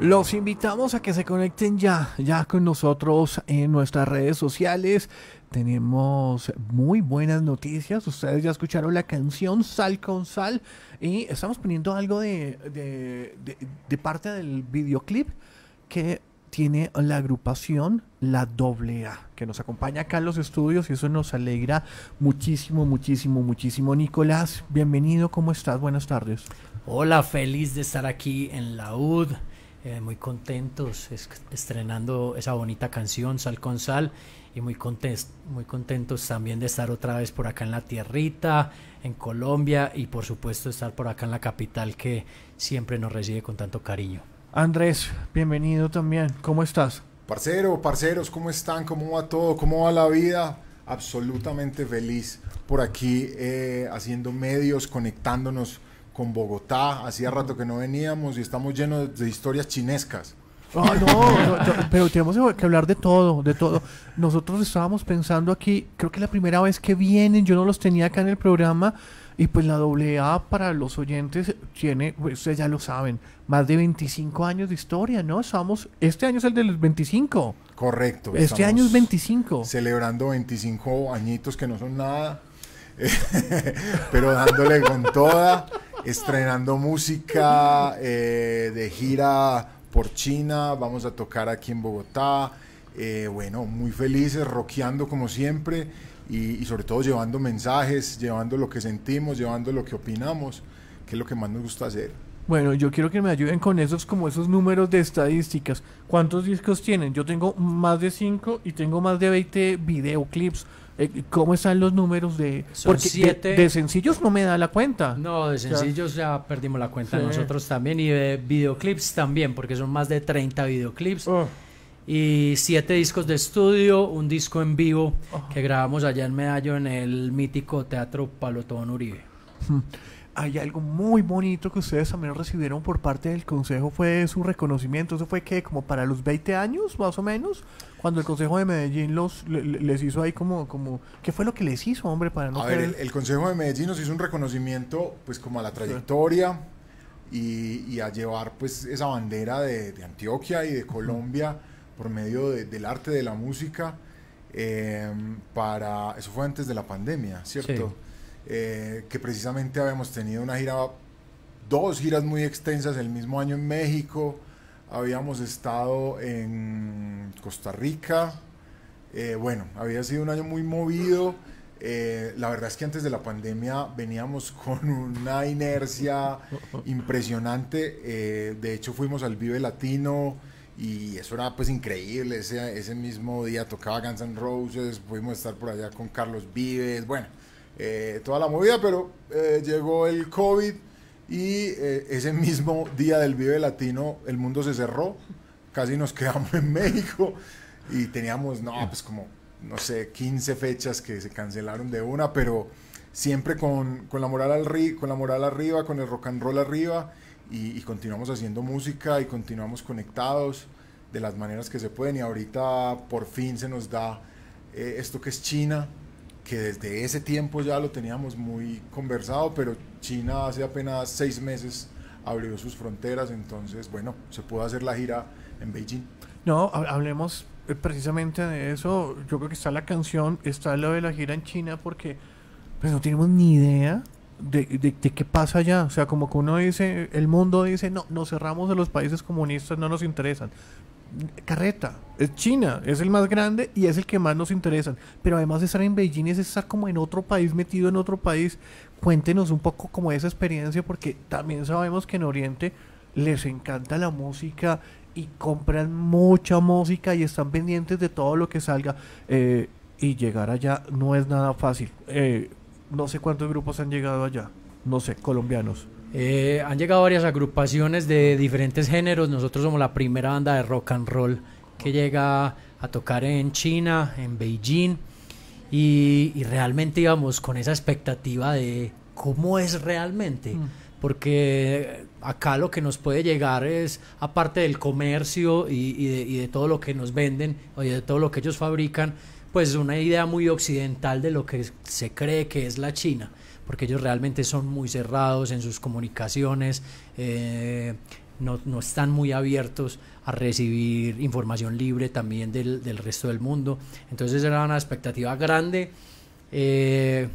Los invitamos a que se conecten ya, ya con nosotros en nuestras redes sociales. Tenemos muy buenas noticias. Ustedes ya escucharon la canción Sal con Sal y estamos poniendo algo de, parte del videoclip que tiene la agrupación La A que nos acompaña acá en los estudios y eso nos alegra muchísimo, muchísimo, muchísimo. Nicolás, bienvenido, ¿cómo estás? Buenas tardes. Hola, feliz de estar aquí en la UD eh, muy contentos estrenando esa bonita canción Sal con Sal y muy, muy contentos también de estar otra vez por acá en la tierrita, en Colombia y por supuesto estar por acá en la capital que siempre nos recibe con tanto cariño. Andrés, bienvenido también, ¿cómo estás? Parcero, parceros, ¿cómo están? ¿Cómo va todo? ¿Cómo va la vida? Absolutamente feliz por aquí eh, haciendo medios, conectándonos con Bogotá, hacía rato que no veníamos y estamos llenos de, historias chinescas. Ah, no, pero tenemos que hablar de todo, de todo. Nosotros estábamos pensando aquí, creo que la primera vez que vienen, yo no los tenía acá en el programa, y pues la AA para los oyentes tiene, pues, ustedes ya lo saben, más de 25 años de historia, ¿no? Estamos, este año es el los 25. Correcto. Este año es 25. Celebrando 25 añitos que no son nada, pero dándole con toda estrenando música eh, de gira por China, vamos a tocar aquí en Bogotá. Eh, bueno, muy felices, rockeando como siempre y, sobre todo llevando mensajes, llevando lo que sentimos, llevando lo que opinamos, que es lo que más nos gusta hacer. Bueno, yo quiero que me ayuden con esos como esos números de estadísticas. ¿Cuántos discos tienen? Yo tengo más de 5 y tengo más de 20 videoclips. Eh, ¿Cómo están los números de, siete, de, sencillos? No me da la cuenta. No, de sencillos ya, perdimos la cuenta nosotros también y de videoclips también, porque son más de 30 videoclips. Oh. Y siete discos de estudio, un disco en vivo oh. que grabamos allá en Medallo en el mítico Teatro Palotón Uribe. Hmm. hay algo muy bonito que ustedes también recibieron por parte del consejo, fue su reconocimiento. ¿Eso fue que como para los 20 años, más o menos? cuando el Consejo de Medellín los, les hizo ahí como, como... ¿Qué fue lo que les hizo, hombre, para no... A ver, el, Consejo de Medellín nos hizo un reconocimiento pues como a la trayectoria y, a llevar pues esa bandera de, Antioquia y de Colombia por medio del arte, de la música, em, para... Eso fue antes de la pandemia, ¿cierto? Eh, que precisamente habíamos tenido una gira, dos giras muy extensas el mismo año en México habíamos estado en Costa Rica. Eh, bueno, había sido un año muy movido. Eh, la verdad es que antes de la pandemia veníamos con una inercia impresionante. Eh, de hecho, fuimos al Vive Latino y eso era pues increíble. Ese, ese mismo día tocaba Guns N' Roses, pudimos estar por allá con Carlos Vives, bueno, toda la movida, pero llegó el COVID y eh, ese mismo día del Vive Latino, el mundo se cerró, casi nos quedamos en México y teníamos, no, pues como, no sé, 15 fechas que se cancelaron de una, pero siempre con, con la, moral al con la moral arriba, con el rock and roll arriba y, continuamos haciendo música y continuamos conectados de las maneras que se pueden y ahorita por fin se nos da eh, esto que es China, que desde ese tiempo ya lo teníamos muy conversado, pero China hace apenas seis meses abrió sus fronteras, entonces, bueno, se pudo hacer la gira en Beijing. No, hablemos eh, precisamente de eso. Yo creo que está la canción, está lo de la gira en China, porque pues no tenemos ni idea de, qué pasa allá. O sea, como que uno dice, el mundo dice, no, nos cerramos a los países comunistas, no nos interesan carreta. Es China, es el más grande y es el que más nos interesa, Pero además de estar en Beijing es estar como en otro país, metido en otro país. Cuéntenos un poco como esa experiencia, porque también sabemos que en Oriente les encanta la música y compran mucha música y están pendientes de todo lo que salga. Eh, y llegar allá no es nada fácil. Eh, no sé cuántos grupos han llegado allá, no sé, colombianos. Eh, han llegado varias agrupaciones de diferentes géneros. Nosotros somos la primera banda de rock and roll que llega a tocar en China, en Beijing. Y, realmente íbamos con esa expectativa de cómo es realmente. Mm. Porque acá lo que nos puede llegar es, aparte del comercio y, de, y de todo lo que nos venden o de todo lo que ellos fabrican, pues una idea muy occidental de lo que se cree que es la China porque ellos realmente son muy cerrados en sus comunicaciones, eh, no, están muy abiertos a recibir información libre también del, resto del mundo. Entonces era una expectativa grande. Eh,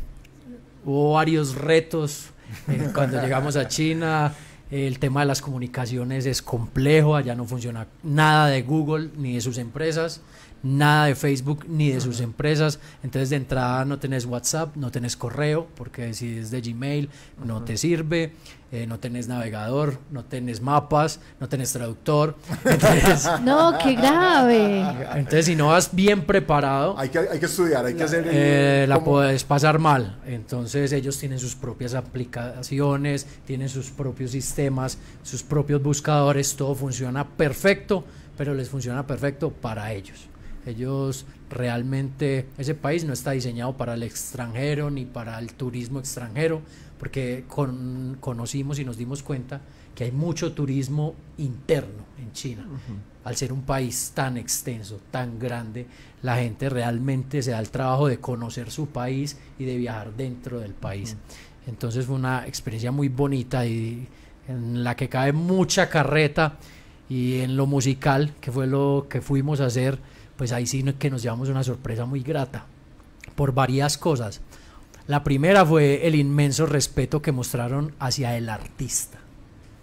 hubo varios retos eh, cuando llegamos a China. El tema de las comunicaciones es complejo, allá no funciona nada de Google ni de sus empresas nada de Facebook ni de sus empresas. Entonces de entrada no tenés WhatsApp, no tenés correo, porque si es de Gmail no te sirve, eh, no tenés navegador, no tenés mapas, no tenés traductor. Entonces, no, qué grave. Entonces si no vas bien preparado... Hay que, estudiar, hay que hacer... Eh, la puedes pasar mal. Entonces ellos tienen sus propias aplicaciones, tienen sus propios sistemas, sus propios buscadores, todo funciona perfecto, pero les funciona perfecto para ellos. Ellos realmente, ese país no está diseñado para el extranjero ni para el turismo extranjero, porque conocimos y nos dimos cuenta que hay mucho turismo interno en China. Al ser un país tan extenso, tan grande, la gente realmente se da el trabajo de conocer su país y de viajar dentro del país. Entonces fue una experiencia muy bonita y en la que cae mucha carreta y en lo musical, que fue lo que fuimos a hacer pues ahí sí que nos llevamos una sorpresa muy grata por varias cosas. La primera fue el inmenso respeto que mostraron hacia el artista.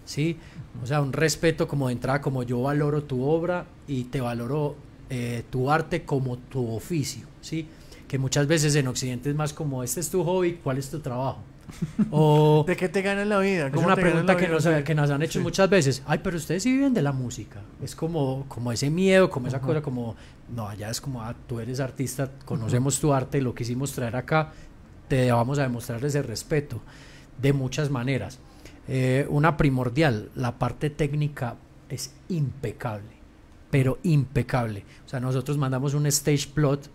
¿sí? O sea, un respeto como de entrada, como yo valoro tu obra y te valoro eh, tu arte como tu oficio. ¿sí? Que muchas veces en Occidente es más como, este es tu hobby, ¿cuál es tu trabajo? O, ¿De qué te ganan la vida? es una pregunta que nos, que nos, han hecho muchas veces. Ay, pero ustedes sí viven de la música. Es como, como ese miedo, como esa cosa, como, no, allá es como, ah, tú eres artista, conocemos tu arte, lo quisimos traer acá, te vamos a demostrar ese respeto de muchas maneras. Eh, una primordial, la parte técnica es impecable, pero impecable. O sea, nosotros mandamos un stage plot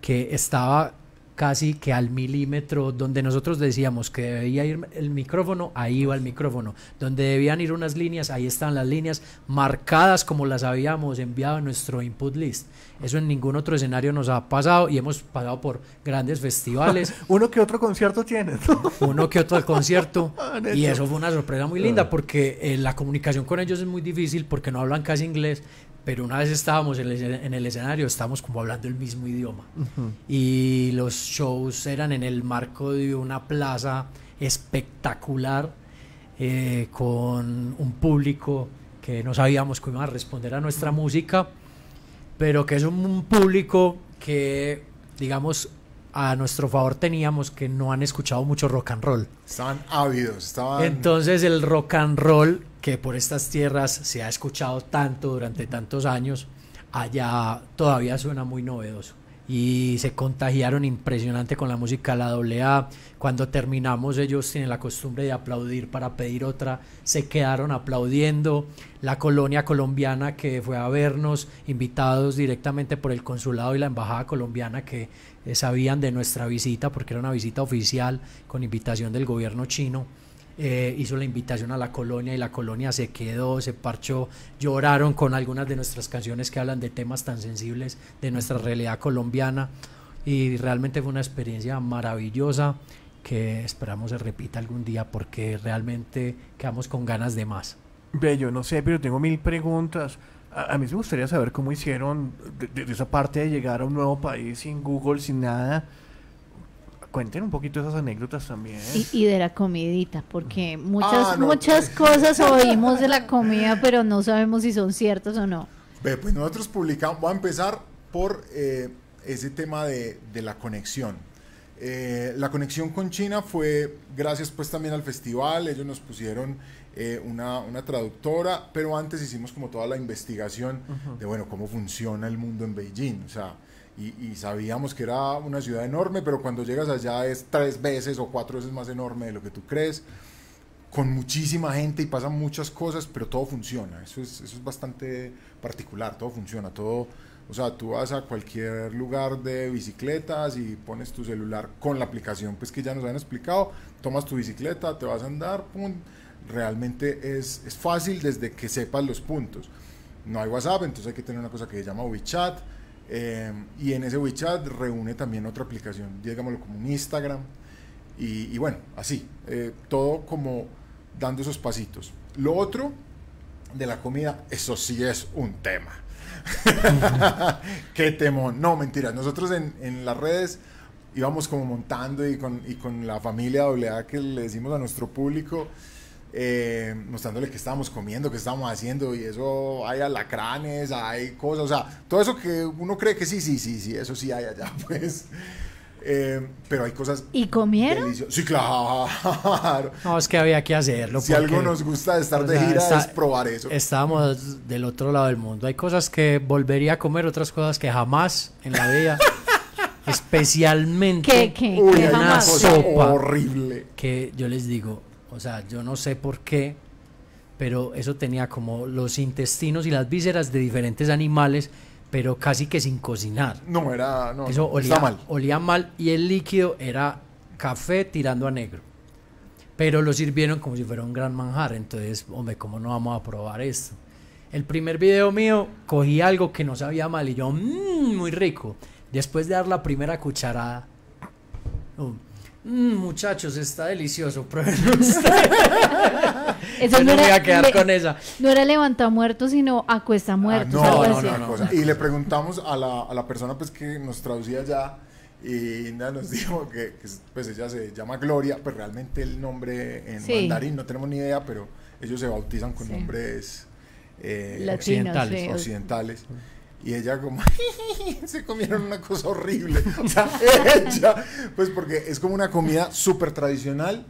que estaba casi que al milímetro, donde nosotros decíamos que debía ir el micrófono, ahí iba el micrófono, donde debían ir unas líneas, ahí están las líneas marcadas como las habíamos enviado en nuestro input list. Eso en ningún otro escenario nos ha pasado y hemos pasado por grandes festivales. Uno que otro concierto tiene Uno que otro concierto. Ah, y eso fue una sorpresa muy linda ah. porque eh, la comunicación con ellos es muy difícil porque no hablan casi inglés, pero una vez estábamos en el, escenario, estábamos como hablando el mismo idioma. Y los shows eran en el marco de una plaza espectacular, eh, con un público que no sabíamos cómo iba a responder a nuestra música, pero que es un público que, digamos, a nuestro favor teníamos que no han escuchado mucho rock and roll. Estaban ávidos, estaban... Entonces el rock and roll que por estas tierras se ha escuchado tanto durante tantos años, allá todavía suena muy novedoso. Y se contagiaron impresionante con la música La AA. Cuando terminamos ellos tienen la costumbre de aplaudir para pedir otra. Se quedaron aplaudiendo. La colonia colombiana que fue a vernos, invitados directamente por el consulado y la embajada colombiana que eh, sabían de nuestra visita porque era una visita oficial con invitación del gobierno chino. Eh, hizo la invitación a la colonia y la colonia se quedó, se parchó, lloraron con algunas de nuestras canciones que hablan de temas tan sensibles de nuestra realidad colombiana y realmente fue una experiencia maravillosa que esperamos se repita algún día porque realmente quedamos con ganas de más. Bello, no sé, pero tengo mil preguntas. A, mí me gustaría saber cómo hicieron de, esa parte de llegar a un nuevo país sin Google, sin nada. Cuenten un poquito esas anécdotas también. Y, de la comidita, porque ah, muchas, pues. muchas cosas oímos de la comida, pero no sabemos si son ciertas o no. Ve, pues nosotros publicamos, voy a empezar por eh, ese tema de, de la conexión. Eh, la conexión con China fue gracias pues también al festival, ellos nos pusieron eh, una, una, traductora, pero antes hicimos como toda la investigación de bueno, cómo funciona el mundo en Beijing, o sea, y, y, sabíamos que era una ciudad enorme, pero cuando llegas allá es tres veces o cuatro veces más enorme de lo que tú crees, con muchísima gente y pasan muchas cosas, pero todo funciona, eso es, eso es bastante particular, todo funciona, todo o sea, tú vas a cualquier lugar de bicicletas y pones tu celular con la aplicación, pues que ya nos han explicado, tomas tu bicicleta, te vas a andar, pum. Realmente es, fácil desde que sepas los puntos. No hay WhatsApp, entonces hay que tener una cosa que se llama WeChat. Eh, y en ese WeChat reúne también otra aplicación, digámoslo como un Instagram. Y, bueno, así, eh, todo como dando esos pasitos. Lo otro de la comida, eso sí es un tema Qué temón. No, mentiras Nosotros en, en las redes íbamos como montando y con, y con la familia AA que le decimos a nuestro público, eh, mostrándole que estábamos comiendo, que estábamos haciendo, y eso hay alacranes, hay cosas, o sea, todo eso que uno cree que sí, sí, sí, sí, eso sí hay allá, pues. Eh, pero hay cosas. ¿Y comieron? Sí, claro. No, es que había que hacerlo. Si algo nos gusta de estar de gira es probar eso. Estábamos del otro lado del mundo. Hay cosas que volvería a comer, otras cosas que jamás en la vida. especialmente una sopa horrible. Que yo les digo, o sea, yo no sé por qué, pero eso tenía como los intestinos y las vísceras de diferentes animales pero casi que sin cocinar. No, era. Eso olía, mal. olía mal y el líquido era café tirando a negro. Pero lo sirvieron como si fuera un gran manjar. Entonces, hombre, ¿cómo no vamos a probar esto? El primer video mío cogí algo que no sabía mal y yo, mmm, muy rico. Después de dar la primera cucharada, uh, Mm, muchachos, está delicioso, pruébenlo no, era, levanta muerto, sino acuesta ah, muertos. no, no, Y le preguntamos a la, persona pues, que nos traducía ya y nos dijo que, pues ella se llama Gloria, pero pues, realmente el nombre en mandarín no tenemos ni idea, pero ellos se bautizan con nombres eh, occidentales. Y ella como, se comieron una cosa horrible. O sea, pues porque es como una comida súper tradicional,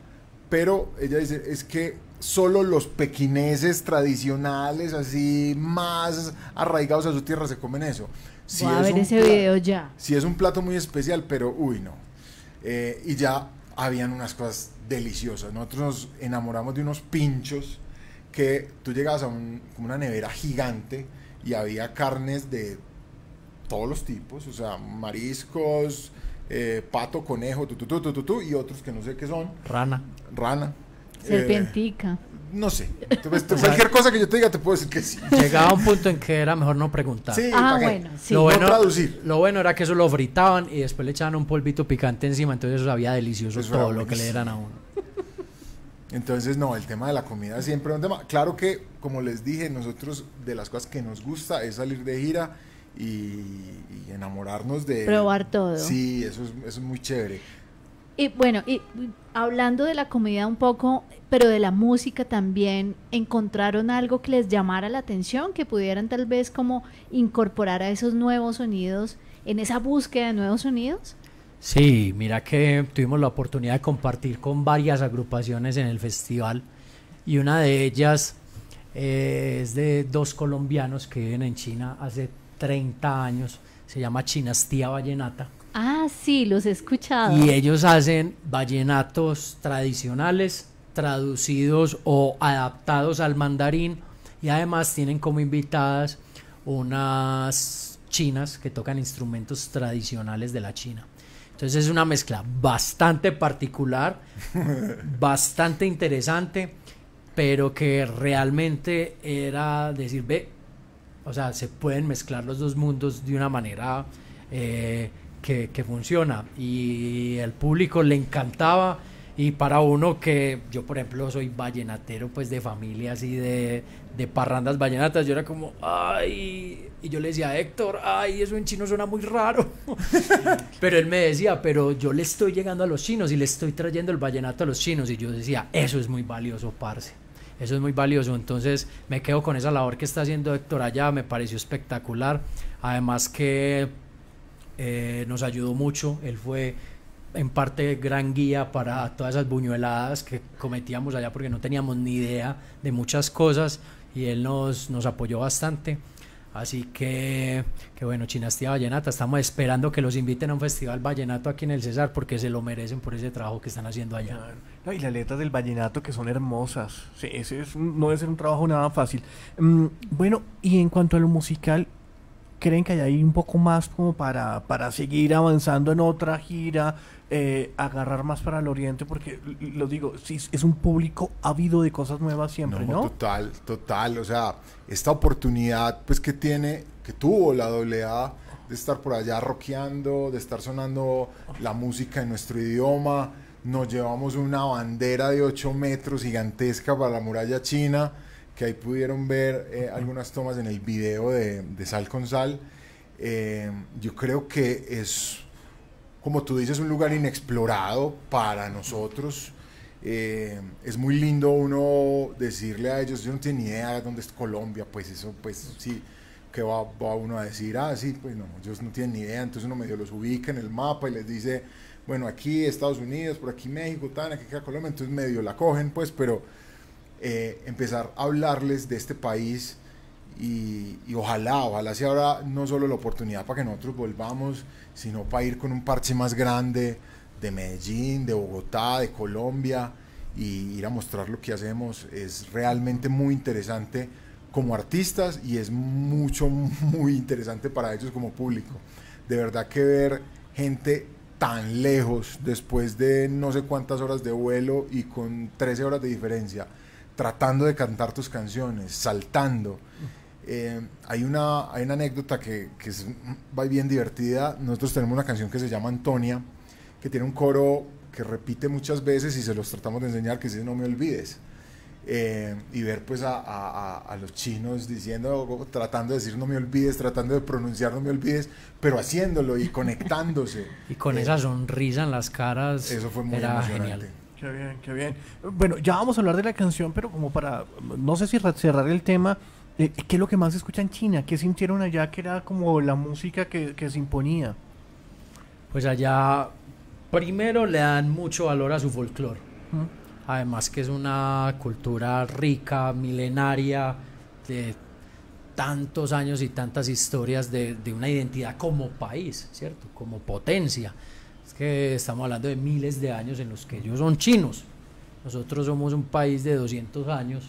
pero ella dice, es que solo los pequineses tradicionales, así más arraigados a su tierra, se comen eso. Si Voy a ver ese video ya. Si es un plato muy especial, pero uy, no. Eh, y ya habían unas cosas deliciosas. Nosotros nos enamoramos de unos pinchos que tú llegabas a una nevera gigante y había carnes de todos los tipos, o sea, mariscos, eh, pato, conejo, tu, y otros que no sé qué son. Rana. Rana. Serpentica. Eh, no sé. cualquier cosa que yo te diga te puedo decir que sí. Llegaba un punto en que era mejor no preguntar. Sí, ah, bueno, sí. Lo bueno, no traducir. Lo bueno era que eso lo fritaban y después le echaban un polvito picante encima, entonces eso sabía delicioso todo lo que le eran a uno. Entonces, no, el tema de la comida siempre es un tema. Claro que, como les dije, nosotros de las cosas que nos gusta es salir de gira y, enamorarnos de... Probar todo. Sí, eso es, es muy chévere. Y bueno, y hablando de la comida un poco, pero de la música también, ¿encontraron algo que les llamara la atención, que pudieran tal vez como incorporar a esos nuevos sonidos, en esa búsqueda de nuevos sonidos? Sí, mira que tuvimos la oportunidad de compartir con varias agrupaciones en el festival y una de ellas eh, es de dos colombianos que viven en China hace 30 años, se llama Chinastía Vallenata. Ah, sí, los he escuchado. Y ellos hacen vallenatos tradicionales, traducidos o adaptados al mandarín y además tienen como invitadas unas chinas que tocan instrumentos tradicionales de la China. Entonces es una mezcla bastante particular, bastante interesante, pero que realmente era decir, ve, o sea, se pueden mezclar los dos mundos de una manera eh, que, que funciona. Y al público le encantaba y para uno que, yo por ejemplo soy vallenatero, pues de familia así de, parrandas vallenatas, yo era como, ay, y yo le decía Héctor, ay, eso en chino suena muy raro. pero él me decía, pero yo le estoy llegando a los chinos y le estoy trayendo el vallenato a los chinos. Y yo decía, eso es muy valioso, parce. Eso es muy valioso. Entonces me quedo con esa labor que está haciendo Héctor allá, me pareció espectacular. Además que eh, nos ayudó mucho, él fue en parte gran guía para todas esas buñueladas que cometíamos allá porque no teníamos ni idea de muchas cosas y él nos, nos apoyó bastante. Así que, que bueno, Chinastía Vallenata, estamos esperando que los inviten a un festival vallenato aquí en el César porque se lo merecen por ese trabajo que están haciendo allá. y las letras del vallenato que son hermosas. Sí, ese es, no debe ser un trabajo nada fácil. Mm, bueno, y en cuanto a lo musical, creen que hay ahí un poco más como para, para seguir avanzando en otra gira, eh, agarrar más para el oriente, porque lo digo, sí, es un público ávido de cosas nuevas siempre, ¿no? Total, total. O sea, esta oportunidad pues que tiene, que tuvo la doble de estar por allá rockeando, de estar sonando la música en nuestro idioma. Nos llevamos una bandera de 8 metros gigantesca para la muralla china que ahí pudieron ver eh, algunas tomas en el video de, Sal con Sal. Eh, yo creo que es, como tú dices, un lugar inexplorado para nosotros. Eh, es muy lindo uno decirle a ellos, yo no tengo ni idea de dónde es Colombia, pues eso, pues sí, que va, va, uno a decir, ah, sí, pues no, ellos no tienen ni idea, entonces uno medio los ubica en el mapa y les dice, bueno, aquí Estados Unidos, por aquí México, tal, aquí queda Colombia, entonces medio la cogen, pues, pero eh, empezar a hablarles de este país y, y, ojalá, ojalá sea ahora no solo la oportunidad para que nosotros volvamos, sino para ir con un parche más grande de Medellín, de Bogotá, de Colombia y ir a mostrar lo que hacemos. Es realmente muy interesante como artistas y es mucho, muy interesante para ellos como público. De verdad que ver gente tan lejos después de no sé cuántas horas de vuelo y con 13 horas de diferencia tratando de cantar tus canciones, saltando. Eh, hay, una, anécdota que, que es bien divertida. Nosotros tenemos una canción que se llama Antonia, que tiene un coro que repite muchas veces y se los tratamos de enseñar que dice no me olvides. Eh, y ver pues a, los chinos diciendo, tratando de decir no me olvides, tratando de pronunciar no me olvides, pero haciéndolo y conectándose. y con eh, esa sonrisa en las caras. Eso fue muy emocionante. Qué bien, qué bien. Bueno, ya vamos a hablar de la canción, pero como para, no sé si cerrar el tema, eh, ¿qué es lo que más se escucha en China? ¿Qué sintieron allá que era como la música que, se imponía? Pues allá, primero le dan mucho valor a su folclore. Además que es una cultura rica, milenaria, de tantos años y tantas historias de, de una identidad como país, ¿cierto? Como potencia. Es que estamos hablando de miles de años en los que ellos son chinos. Nosotros somos un país de 200 años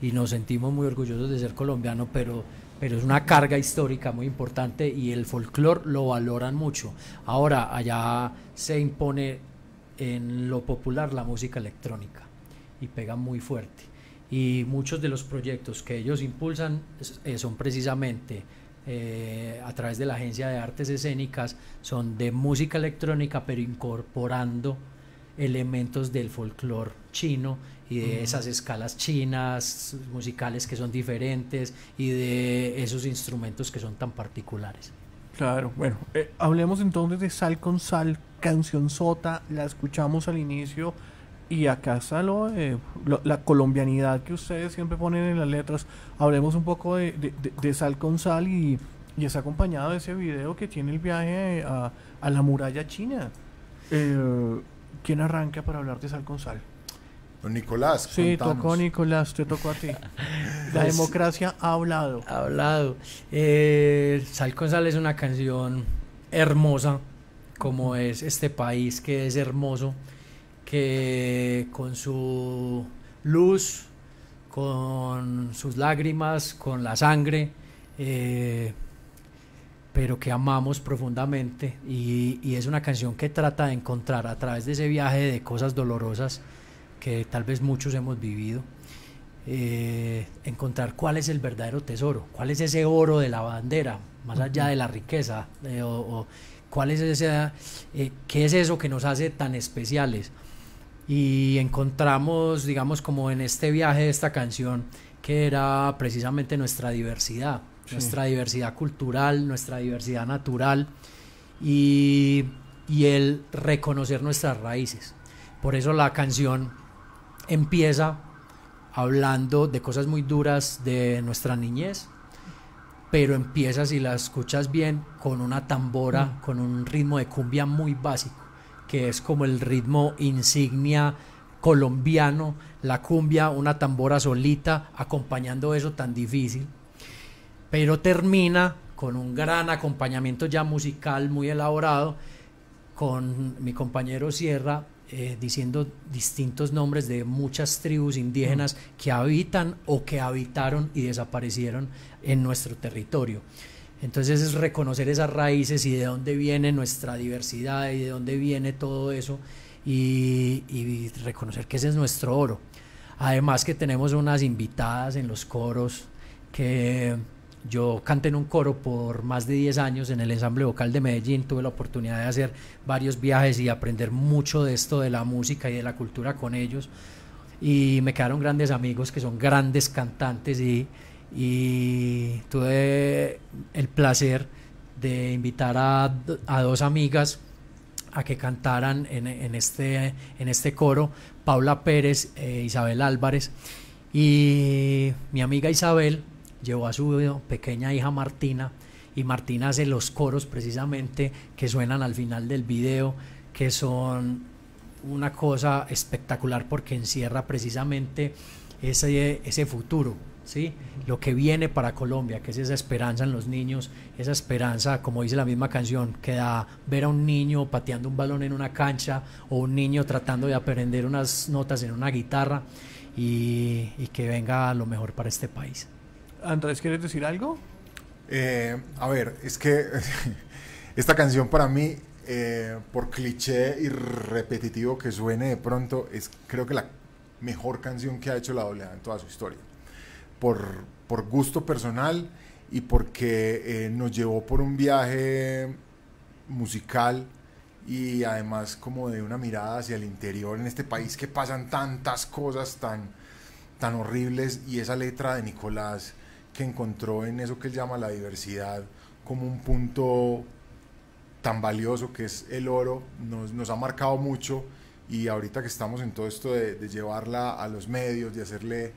y nos sentimos muy orgullosos de ser colombianos, pero, pero es una carga histórica muy importante y el folclore lo valoran mucho. Ahora allá se impone en lo popular la música electrónica y pega muy fuerte. Y muchos de los proyectos que ellos impulsan eh, son precisamente eh, a través de la Agencia de Artes Escénicas son de música electrónica, pero incorporando elementos del folclore chino y de esas escalas chinas musicales que son diferentes y de esos instrumentos que son tan particulares. Claro, bueno, eh, hablemos entonces de Sal con Sal, canción sota, la escuchamos al inicio y acá está la colombianidad que ustedes siempre ponen en las letras. Hablemos un poco de, de, Sal con y, y es acompañado de ese video que tiene el viaje a, a la muralla china. Eh, ¿Quién arranca para hablar de Sal con Sal? Nicolás. Sí, tocó Nicolás, te tocó a ti. La pues democracia ha hablado. Ha hablado. Eh, Sal con es una canción hermosa, como es este país que es hermoso que con su luz, con sus lágrimas, con la sangre, eh, pero que amamos profundamente y, es una canción que trata de encontrar a través de ese viaje de cosas dolorosas que tal vez muchos hemos vivido, eh, encontrar cuál es el verdadero tesoro, cuál es ese oro de la bandera, más allá de la riqueza, eh, o, cuál qué es eso que nos hace tan especiales y encontramos, digamos, como en este viaje de esta canción, que era precisamente nuestra diversidad, nuestra diversidad cultural, nuestra diversidad natural y, el reconocer nuestras raíces. Por eso la canción empieza hablando de cosas muy duras de nuestra niñez, pero empieza, si la escuchas bien, con una tambora, mm. con un ritmo de cumbia muy básico que es como el ritmo insignia colombiano, la cumbia, una tambora solita, acompañando eso tan difícil. Pero termina con un gran acompañamiento ya musical muy elaborado, con mi compañero Sierra eh, diciendo distintos nombres de muchas tribus indígenas mm. que habitan o que habitaron y desaparecieron en nuestro territorio. Entonces es reconocer esas raíces y de dónde viene nuestra diversidad y de dónde viene todo eso y, reconocer que ese es nuestro oro. Además que tenemos unas invitadas en los coros que yo canté en un coro por más de 10 años en el ensamble vocal de Medellín, tuve la oportunidad de hacer varios viajes y aprender mucho de esto de la música y de la cultura con ellos y me quedaron grandes amigos que son grandes cantantes y, y tuve el placer de invitar a, dos amigas a que cantaran en, este, en este coro, Paula Pérez e Isabel Álvarez. Y mi amiga Isabel llevó a su pequeña hija Martina y Martina hace los coros precisamente que suenan al final del video, que son una cosa espectacular porque encierra precisamente ese, ese futuro, ¿sí? lo que viene para Colombia, que es esa esperanza en los niños, esa esperanza, como dice la misma canción, que da ver a un niño pateando un balón en una cancha o un niño tratando de aprender unas notas en una guitarra y, que venga lo mejor para este país. Andrés, ¿quieres decir algo? Eh, a ver, es que esta canción para mí, eh, por cliché y repetitivo que suene de pronto, es creo que la mejor canción que ha hecho la doble en toda su historia por, por gusto personal y porque eh, nos llevó por un viaje musical y además como de una mirada hacia el interior en este país que pasan tantas cosas tan, tan horribles y esa letra de Nicolás que encontró en eso que él llama la diversidad como un punto tan valioso que es el oro, nos, nos ha marcado mucho y ahorita que estamos en todo esto de, de llevarla a los medios, de hacerle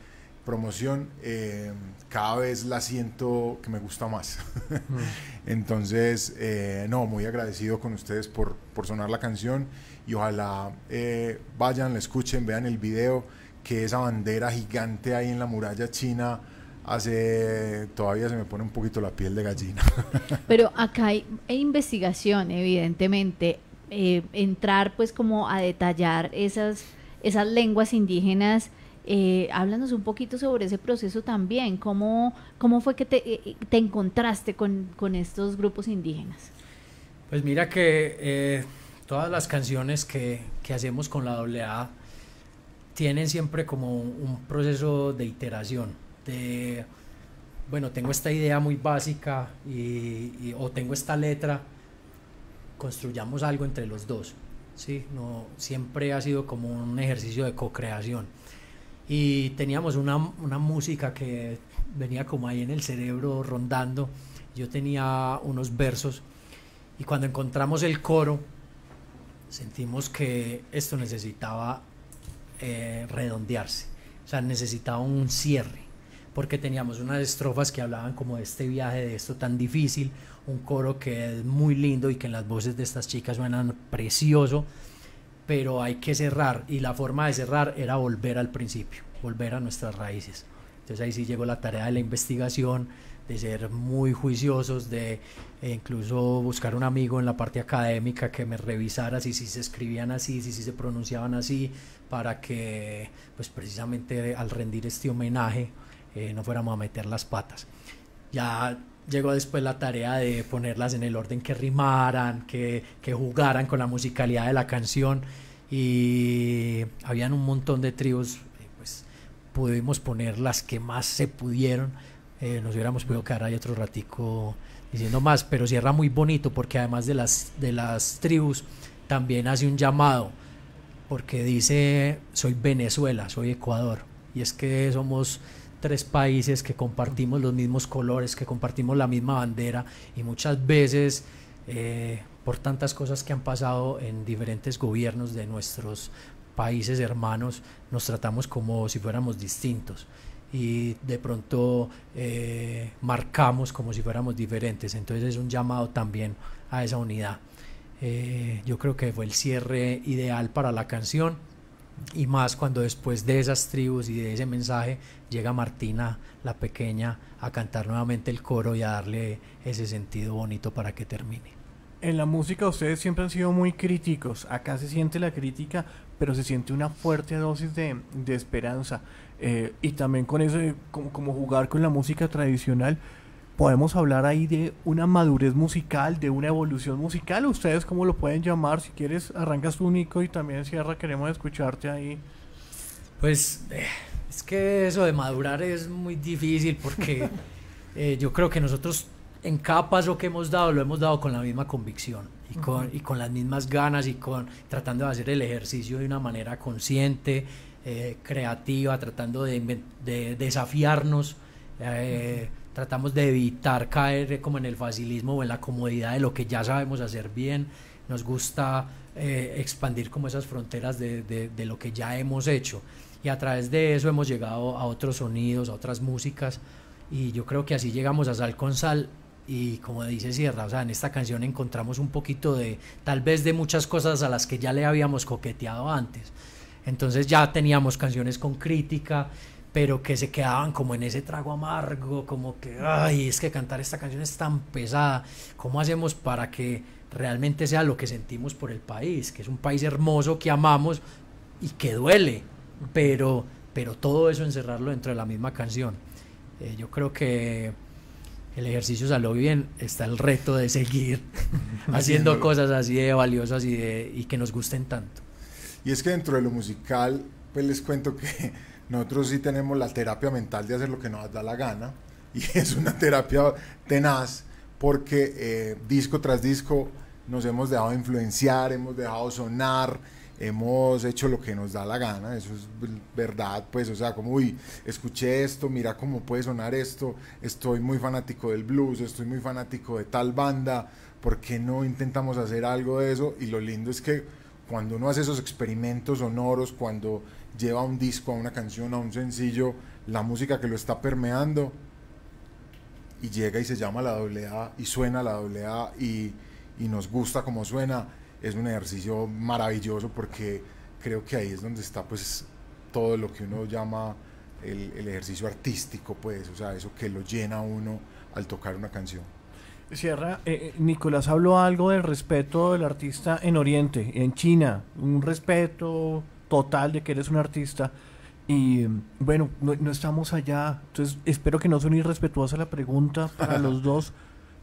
promoción, eh, cada vez la siento que me gusta más. Mm. Entonces, eh, no, muy agradecido con ustedes por, por sonar la canción y ojalá eh, vayan, la escuchen, vean el video, que esa bandera gigante ahí en la muralla china hace todavía se me pone un poquito la piel de gallina. Pero acá hay investigación, evidentemente. entrar pues como a detallar esas, esas lenguas indígenas eh, háblanos un poquito sobre ese proceso también. ¿Cómo, fue que te, eh, eh, encontraste con, estos grupos indígenas? Pues mira que todas las canciones que, hacemos con la AA tienen siempre como un proceso de iteración, de, bueno, tengo esta idea muy básica y, o tengo esta letra, construyamos algo entre los dos. Sí, no, siempre ha sido como un ejercicio de co-creación y teníamos una, música que venía como ahí en el cerebro rondando. Yo tenía unos versos y cuando encontramos el coro sentimos que esto necesitaba eh, redondearse, o sea, necesitaba un cierre porque teníamos unas estrofas que hablaban como de este viaje, de esto tan difícil, un coro que es muy lindo y que en las voces de estas chicas suenan precioso pero hay que cerrar y la forma de cerrar era volver al principio, volver a nuestras raíces. Entonces ahí sí llegó la tarea de la investigación, de ser muy juiciosos, de eh, incluso buscar un amigo en la parte académica que me revisara si, se escribían así, si, se pronunciaban así, para que pues precisamente al rendir este homenaje eh, no fuéramos a meter las patas. Ya llegó después la tarea de ponerlas en el orden que rimaran, que, jugaran con la musicalidad de la canción y habían un montón de tribus, eh, pues pudimos poner las que más se pudieron, eh, nos hubiéramos podido quedar ahí otro ratico diciendo más, pero cierra muy bonito porque además de las, de las tribus también hace un llamado, porque dice, soy Venezuela, soy Ecuador, y es que somos tres países que compartimos los mismos colores, que compartimos la misma bandera y muchas veces eh, por tantas cosas que han pasado en diferentes gobiernos de nuestros países hermanos, nos tratamos como si fuéramos distintos y de pronto eh, marcamos como si fuéramos diferentes. Entonces es un llamado también a esa unidad. Eh, yo creo que fue el cierre ideal para la canción y más cuando después de esas tribus y de ese mensaje llega Martina la pequeña a cantar nuevamente el coro y a darle ese sentido bonito para que termine. En la música ustedes siempre han sido muy críticos, acá se siente la crítica, pero se siente una fuerte dosis de, de esperanza. Eh, y también con eso, como, jugar con la música tradicional, podemos hablar ahí de una madurez musical, de una evolución musical. ¿Ustedes cómo lo pueden llamar? Si quieres, arrancas tú, Nico, y también Sierra, queremos escucharte ahí. Pues eh, es que eso de madurar es muy difícil porque eh, yo creo que nosotros en cada paso que hemos dado lo hemos dado con la misma convicción y con, las mismas ganas y con tratando de hacer el ejercicio de una manera consciente, eh, creativa, tratando de, desafiarnos tratamos de evitar caer como en el facilismo o en la comodidad de lo que ya sabemos hacer bien, nos gusta eh, expandir como esas fronteras de, lo que ya hemos hecho. Y a través de eso hemos llegado a otros sonidos, a otras músicas, y yo creo que así llegamos a Sal con Sal. Y como dice Sierra, o sea, en esta canción encontramos un poquito de, tal vez de muchas cosas a las que ya le habíamos coqueteado antes. Entonces ya teníamos canciones con crítica, pero que se quedaban como en ese trago amargo, como que, ay, es que cantar esta canción es tan pesada, ¿cómo hacemos para que realmente sea lo que sentimos por el país? Que es un país hermoso que amamos y que duele, pero, pero todo eso encerrarlo dentro de la misma canción. Eh, yo creo que el ejercicio salió bien, está el reto de seguir haciendo cosas así de valiosas y, y que nos gusten tanto. Y es que dentro de lo musical pues, les cuento que nosotros sí tenemos la terapia mental de hacer lo que nos da la gana y es una terapia tenaz porque eh, disco tras disco nos hemos dejado influenciar, hemos dejado sonar, hemos hecho lo que nos da la gana, eso es verdad, pues, o sea, como, uy, escuché esto, mira cómo puede sonar esto, estoy muy fanático del blues, estoy muy fanático de tal banda, ¿por qué no intentamos hacer algo de eso? Y lo lindo es que cuando uno hace esos experimentos sonoros, cuando lleva un disco, a una canción, a un sencillo, la música que lo está permeando y llega y se llama la doble A y suena la doble y, y nos gusta como suena. Es un ejercicio maravilloso porque creo que ahí es donde está pues todo lo que uno llama el, el ejercicio artístico, pues, o sea, eso que lo llena uno al tocar una canción. Sierra, eh, eh, Nicolás habló algo del respeto del artista en Oriente, en China, un respeto total de que eres un artista. Y bueno, no, estamos allá. Entonces, espero que no sea irrespetuosa la pregunta para los dos.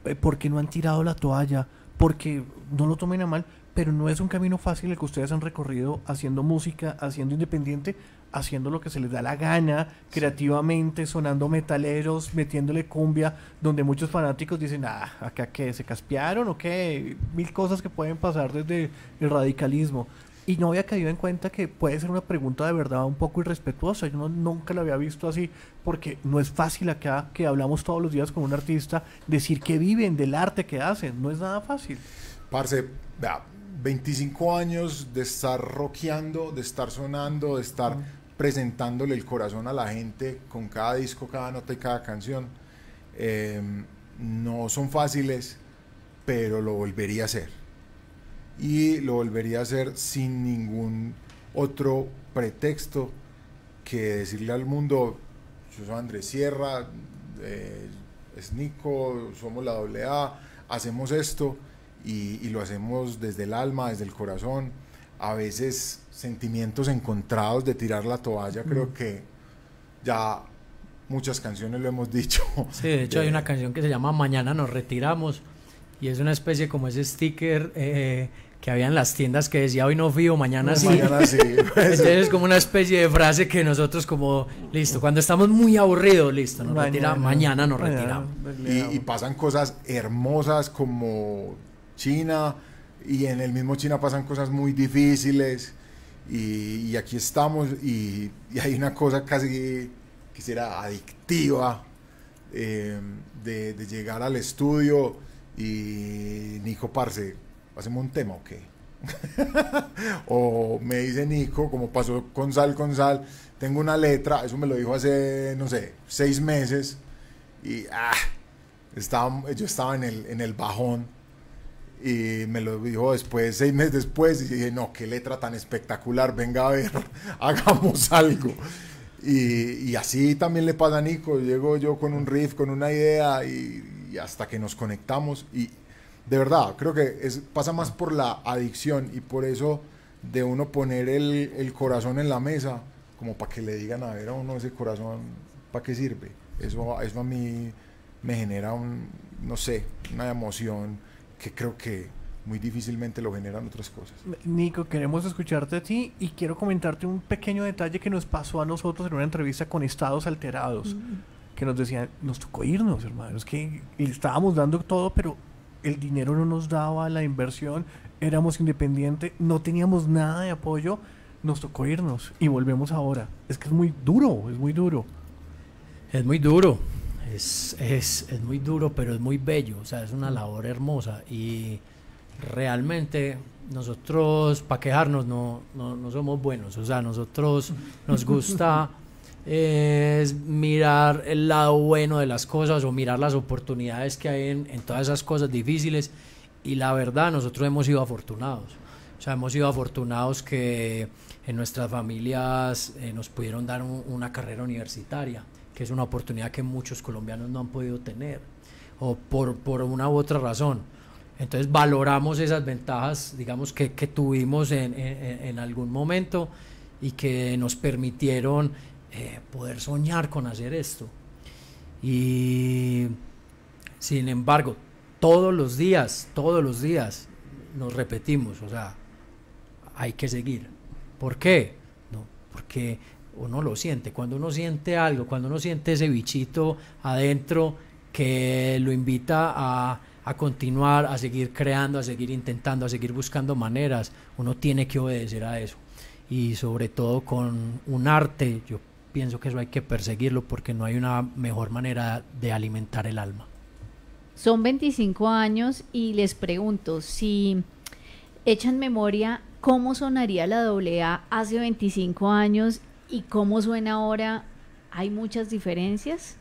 Eh, porque no han tirado la toalla? Porque no lo tomen a mal, pero no es un camino fácil el que ustedes han recorrido haciendo música, haciendo independiente, haciendo lo que se les da la gana, creativamente, sonando metaleros, metiéndole cumbia, donde muchos fanáticos dicen, ah, acá que se caspearon o qué, mil cosas que pueden pasar desde el radicalismo. Y no había caído en cuenta que puede ser una pregunta de verdad un poco irrespetuosa. Yo nunca la había visto así, porque no es fácil acá que hablamos todos los días con un artista decir que viven del arte que hacen. No es nada fácil. Parce, vea, 25 años de estar rockeando, de estar sonando, de estar presentándole el corazón a la gente con cada disco, cada nota y cada canción. Eh, no son fáciles, pero lo volvería a hacer y lo volvería a hacer sin ningún otro pretexto que decirle al mundo, yo soy Andrés Sierra, eh, es Nico, somos la A, hacemos esto y, lo hacemos desde el alma, desde el corazón. A veces sentimientos encontrados de tirar la toalla, creo que ya muchas canciones lo hemos dicho. Sí, de hecho hay una canción que se llama Mañana nos retiramos, y es una especie como ese sticker eh, eh, que había en las tiendas que decía hoy no fío, mañana sí. Mañana sí. Pues. Entonces es como una especie de frase que nosotros como, listo, cuando estamos muy aburridos, listo, nos mañana, retiramos, mañana nos retiramos. Y, pasan cosas hermosas como China, y en el mismo China pasan cosas muy difíciles, y, aquí estamos, y, hay una cosa casi quisiera adictiva eh, de llegar al estudio y Nico Parce, ¿hacemos un tema o qué? o me dice Nico, como pasó con Sal con Sal, tengo una letra, eso me lo dijo hace, no sé, seis meses, y ah, estaba, yo estaba en el, en el bajón, y me lo dijo después, seis meses después, y dije, no, qué letra tan espectacular, venga a ver, hagamos algo. Y, y así también le pasa a Nico, llego yo con un riff, con una idea, y hasta que nos conectamos. Y de verdad, creo que es, pasa más por la adicción y por eso de uno poner el, el corazón en la mesa, como para que le digan a ver a uno ese corazón, ¿para qué sirve? Eso, eso a mí me genera un, no sé, una emoción que creo que muy difícilmente lo generan otras cosas. Nico, queremos escucharte a ti y quiero comentarte un pequeño detalle que nos pasó a nosotros en una entrevista con Estados Alterados. Mm que nos decían, nos tocó irnos, hermanos, que estábamos dando todo, pero el dinero no nos daba la inversión, éramos independientes, no teníamos nada de apoyo, nos tocó irnos y volvemos ahora. Es que es muy duro, es muy duro. Es muy duro, es, es, es muy duro, pero es muy bello, o sea, es una labor hermosa y realmente nosotros, para quejarnos, no, no, no somos buenos, o sea, nosotros nos gusta es mirar el lado bueno de las cosas o mirar las oportunidades que hay en, todas esas cosas difíciles. Y la verdad, nosotros hemos sido afortunados. O sea, hemos sido afortunados que en nuestras familias eh, nos pudieron dar una carrera universitaria, que es una oportunidad que muchos colombianos no han podido tener, o por, por una u otra razón. Entonces valoramos esas ventajas, digamos, que, tuvimos en, algún momento y que nos permitieron eh, poder soñar con hacer esto. Y sin embargo, todos los días, todos los días nos repetimos, o sea, hay que seguir. ¿Por qué? No, porque uno lo siente, cuando uno siente algo, cuando uno siente ese bichito adentro que lo invita a, a continuar, a seguir creando, a seguir intentando, a seguir buscando maneras, uno tiene que obedecer a eso. Y sobre todo con un arte, yo pienso que eso hay que perseguirlo porque no hay una mejor manera de alimentar el alma. Son 25 años y les pregunto si echan memoria cómo sonaría la AA hace 25 años y cómo suena ahora. ¿Hay muchas diferencias?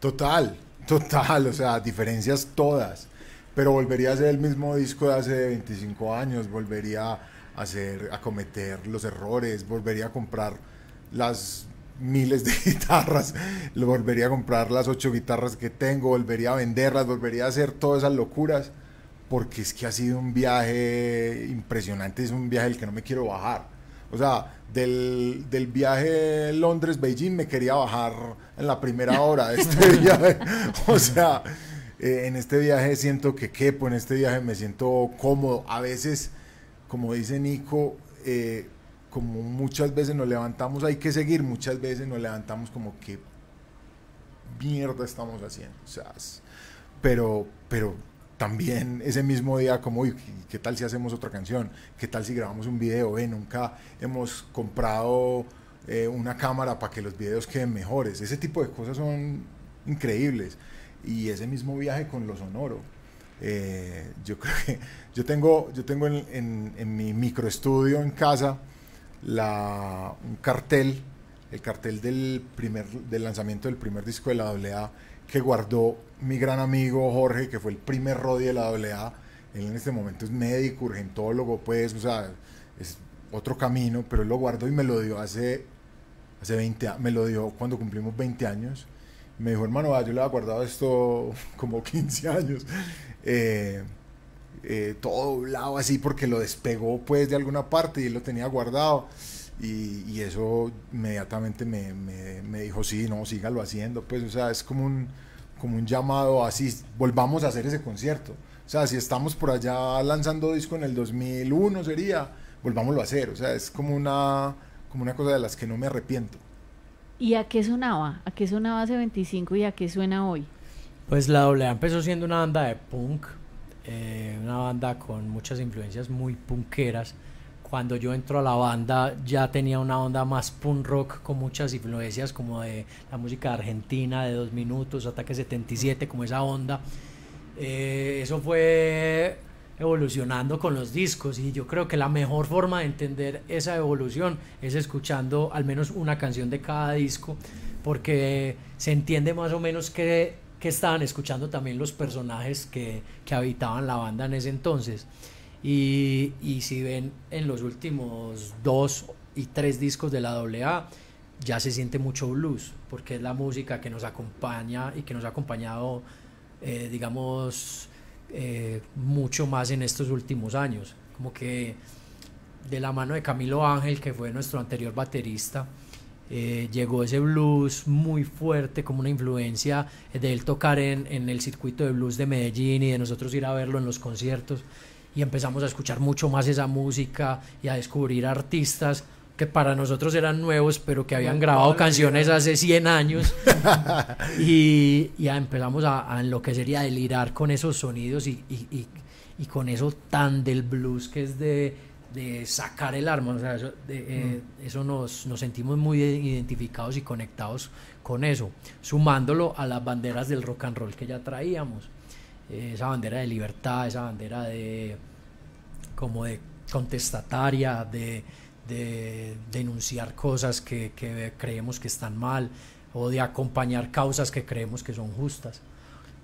Total, total, o sea, diferencias todas. Pero volvería a hacer el mismo disco de hace 25 años, volvería a hacer, a cometer los errores, volvería a comprar las miles de guitarras, volvería a comprar las ocho guitarras que tengo, volvería a venderlas, volvería a hacer todas esas locuras, porque es que ha sido un viaje impresionante, es un viaje del que no me quiero bajar. O sea, del, del viaje Londres-Beijing me quería bajar en la primera hora de este viaje. O sea, eh, en este viaje siento que quepo, en este viaje me siento cómodo. A veces, como dice Nico, eh, como muchas veces nos levantamos, hay que seguir, muchas veces nos levantamos como que mierda estamos haciendo. O sea, pero, pero también ese mismo día como, uy, ¿qué tal si hacemos otra canción? ¿Qué tal si grabamos un video? nunca hemos comprado eh, una cámara para que los videos queden mejores. Ese tipo de cosas son increíbles. Y ese mismo viaje con lo sonoro. Eh, yo creo que yo tengo, yo tengo en, mi en mi microestudio en casa, la, un cartel, el cartel del, primer, del lanzamiento del primer disco de la AA que guardó mi gran amigo Jorge, que fue el primer Roddy de la AA. Él en este momento es médico, urgentólogo, pues, o sea, es otro camino, pero él lo guardó y me lo dio hace, hace 20 años, me lo dio cuando cumplimos 20 años. Me dijo, hermano, yo le había guardado esto como 15 años. Eh, eh, todo doblado así porque lo despegó pues de alguna parte y lo tenía guardado. Y, y eso inmediatamente me, me, dijo, sí, no, sígalo haciendo. Pues, o sea, es como un, como un llamado así, volvamos a hacer ese concierto. O sea, si estamos por allá lanzando disco en el 2001 sería, volvámoslo a hacer. O sea, es como una, como una cosa de las que no me arrepiento. ¿Y a qué sonaba? ¿A qué sonaba hace 25 y a qué suena hoy? Pues la doble empezó siendo una banda de punk, eh, una banda con muchas influencias muy punkeras. Cuando yo entro a la banda ya tenía una onda más punk rock con muchas influencias como de la música argentina de dos minutos, Ataque 77, como esa onda. Eh, eso fue evolucionando con los discos y yo creo que la mejor forma de entender esa evolución es escuchando al menos una canción de cada disco porque se entiende más o menos que que estaban escuchando también los personajes que, que habitaban la banda en ese entonces. Y, si ven en los últimos dos y tres discos de la AA, ya se siente mucho blues, porque es la música que nos acompaña y que nos ha acompañado, eh, digamos, eh, mucho más en estos últimos años. Como que de la mano de Camilo Ángel, que fue nuestro anterior baterista, eh, llegó ese blues muy fuerte como una influencia de él tocar en, en, el circuito de blues de Medellín y de nosotros ir a verlo en los conciertos y empezamos a escuchar mucho más esa música y a descubrir artistas que para nosotros eran nuevos pero que habían grabado canciones hace 100 años y, ya empezamos a, a, enloquecer y a delirar con esos sonidos y, y, y con eso tan del blues que es de de sacar el arma. O sea, eh, mm. eso, nos, nos, sentimos muy identificados y conectados con eso, sumándolo a las banderas del rock and roll que ya traíamos. Eh, esa bandera de libertad, esa bandera de como de contestataria, de, denunciar cosas que, que, creemos que están mal o de acompañar causas que creemos que son justas.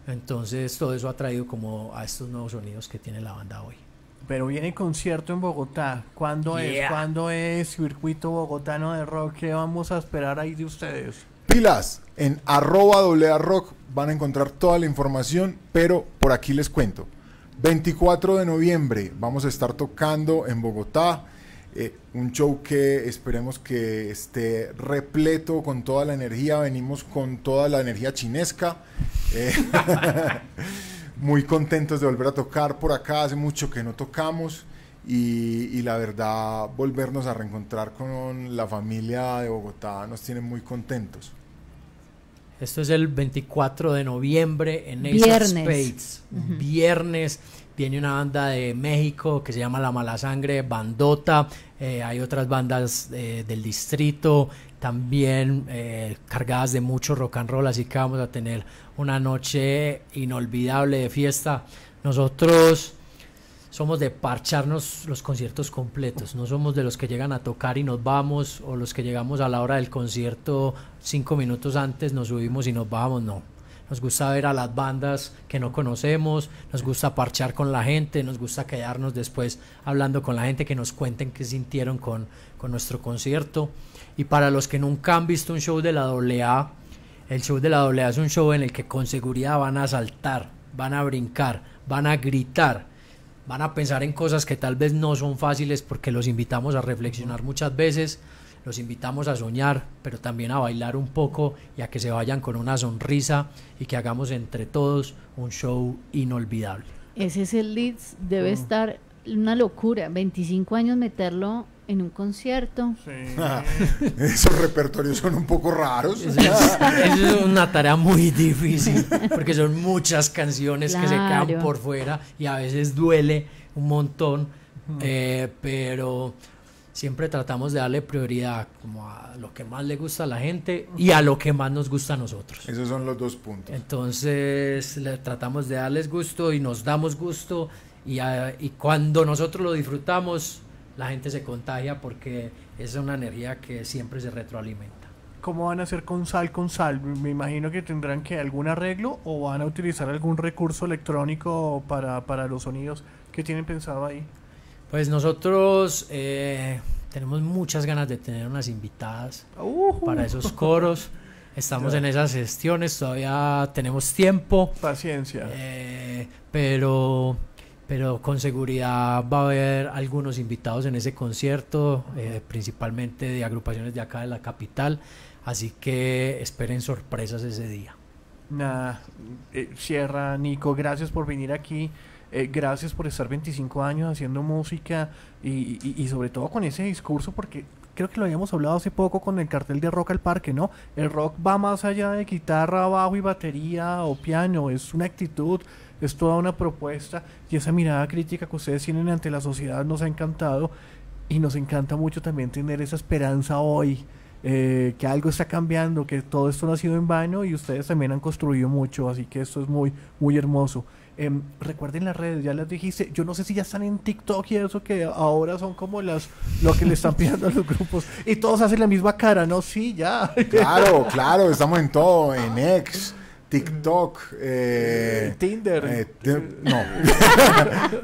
Entonces todo eso ha traído como a estos nuevos sonidos que tiene la banda hoy. Pero viene concierto en Bogotá. ¿Cuándo es? ¿Cuándo es circuito bogotano de rock? ¿Qué vamos a esperar ahí de ustedes? Pilas, en arroba doble rock van a encontrar toda la información, pero por aquí les cuento. 24 de noviembre vamos a estar tocando en Bogotá. Eh, un show que esperemos que esté repleto con toda la energía. Venimos con toda la energía chinesca. Eh, muy contentos de volver a tocar por acá, hace mucho que no tocamos y, la verdad volvernos a reencontrar con la familia de Bogotá nos tiene muy contentos. Esto es el 24 de noviembre en Viernes. Space. Viernes viene una banda de México que se llama La Mala Sangre, Bandota, eh, hay otras bandas eh, del distrito, también eh, cargadas de mucho rock and roll, así que vamos a tener una noche inolvidable de fiesta. Nosotros somos de parcharnos los conciertos completos, no somos de los que llegan a tocar y nos vamos, o los que llegamos a la hora del concierto cinco minutos antes, nos subimos y nos vamos no. Nos gusta ver a las bandas que no conocemos, nos gusta parchar con la gente, nos gusta quedarnos después hablando con la gente, que nos cuenten qué sintieron con nuestro concierto. Y para los que nunca han visto un show de la doble A el show de la A es un show en el que con seguridad van a saltar, van a brincar, van a gritar, van a pensar en cosas que tal vez no son fáciles porque los invitamos a reflexionar muchas veces, los invitamos a soñar, pero también a bailar un poco y a que se vayan con una sonrisa y que hagamos entre todos un show inolvidable. Ese es el Leeds, debe mm. estar una locura, 25 años meterlo en un concierto. esos repertorios son un poco raros. es, una tarea muy difícil, porque son muchas canciones que se quedan por fuera y a veces duele un montón, eh, pero siempre tratamos de darle prioridad como a lo que más le gusta a la gente y a lo que más nos gusta a nosotros. Esos son los dos puntos. Entonces tratamos de darles gusto y nos damos gusto y, cuando nosotros lo disfrutamos, la gente se contagia porque es una energía que siempre se retroalimenta. ¿Cómo van a hacer con sal con sal? Me imagino que tendrán que algún arreglo o van a utilizar algún recurso electrónico para, para los sonidos. ¿Qué tienen pensado ahí? Pues nosotros eh, tenemos muchas ganas de tener unas invitadas para esos coros. Estamos en esas gestiones, todavía tenemos tiempo. Paciencia. Eh, pero pero con seguridad va a haber algunos invitados en ese concierto, eh, principalmente de agrupaciones de acá de la capital, así que esperen sorpresas ese día. Nada, eh, Sierra, Nico, gracias por venir aquí. Eh, gracias por estar 25 años haciendo música y, y, sobre todo con ese discurso porque creo que lo habíamos hablado hace poco con el cartel de Rock al Parque, ¿no? El rock va más allá de guitarra, bajo y batería o piano, es una actitud, es toda una propuesta y esa mirada crítica que ustedes tienen ante la sociedad nos ha encantado y nos encanta mucho también tener esa esperanza hoy. Eh, que algo está cambiando, que todo esto no ha sido en vano y ustedes también han construido mucho, así que esto es muy, muy hermoso. Em, recuerden las redes, ya les dijiste, yo no sé si ya están en TikTok y eso que ahora son como las lo que le están pidiendo a los grupos y todos hacen la misma cara, ¿no? Sí, ya. Claro, claro, estamos en todo, en X, TikTok, eh, eh, Tinder. Eh, no,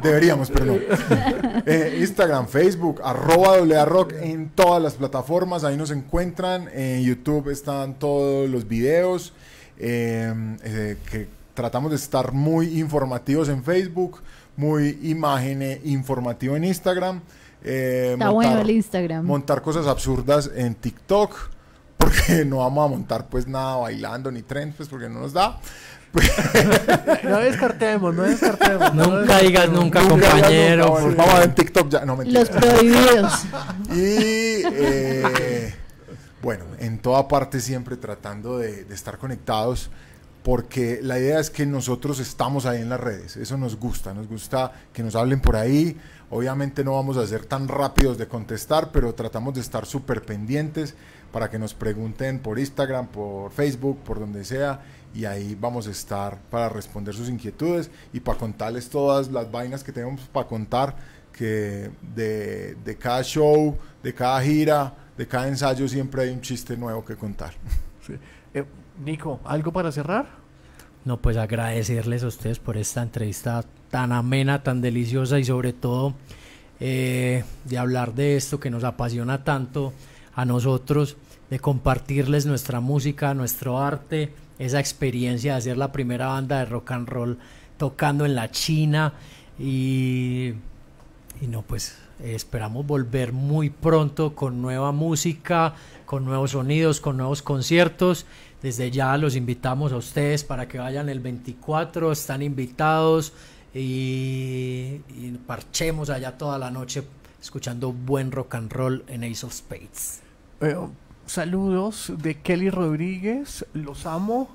deberíamos, pero no. Instagram, Facebook, arroba rock en todas las plataformas, ahí nos encuentran. En YouTube están todos los videos. Em, que tratamos de estar muy informativos en Facebook, muy imagen e informativo en Instagram. Está bueno el Instagram. Montar cosas absurdas en TikTok porque no vamos a montar pues nada bailando ni tren, pues porque no nos da. no descartemos, no descartemos. nunca digas nunca, compañero. vamos a ver TikTok ya. No, mentira. Los prohibidos. y eh, bueno, en toda parte siempre tratando de, de, estar conectados. Porque la idea es que nosotros estamos ahí en las redes, eso nos gusta, nos gusta que nos hablen por ahí. Obviamente no vamos a ser tan rápidos de contestar, pero tratamos de estar súper pendientes para que nos pregunten por Instagram, por Facebook, por donde sea, y ahí vamos a estar para responder sus inquietudes y para contarles todas las vainas que tenemos para contar que de, cada show, de cada gira, de cada ensayo siempre hay un chiste nuevo que contar. Eh, Nico, ¿algo para cerrar? No, pues agradecerles a ustedes por esta entrevista tan amena, tan deliciosa y sobre todo eh, de hablar de esto que nos apasiona tanto a nosotros de compartirles nuestra música, nuestro arte, esa experiencia de ser la primera banda de rock and roll tocando en la China y, no pues eh, esperamos volver muy pronto con nueva música, con nuevos sonidos, con nuevos conciertos. Desde ya los invitamos a ustedes para que vayan el 24, están invitados y, y parchemos allá toda la noche escuchando buen rock and roll en Ace of Spades. Eh, saludos de Kelly Rodríguez, los amo.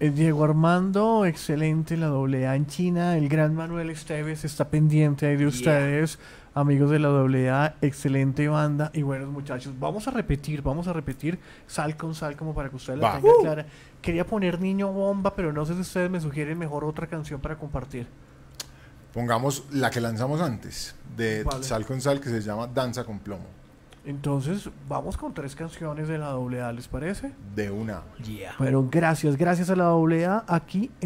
Eh, Diego Armando, excelente, la doble A en China. El gran Manuel Esteves está pendiente ahí de ustedes. Amigos de la doble excelente banda. Y buenos muchachos, vamos a repetir, vamos a repetir sal con sal como para que ustedes la tengan uh. clara. Quería poner Niño Bomba, pero no sé si ustedes me sugieren mejor otra canción para compartir. Pongamos la que lanzamos antes, de Sal con Sal, que se llama Danza con Plomo. Entonces, vamos con tres canciones de la A, ¿les parece? De una. Yeah. Bueno, gracias, gracias a la A, aquí en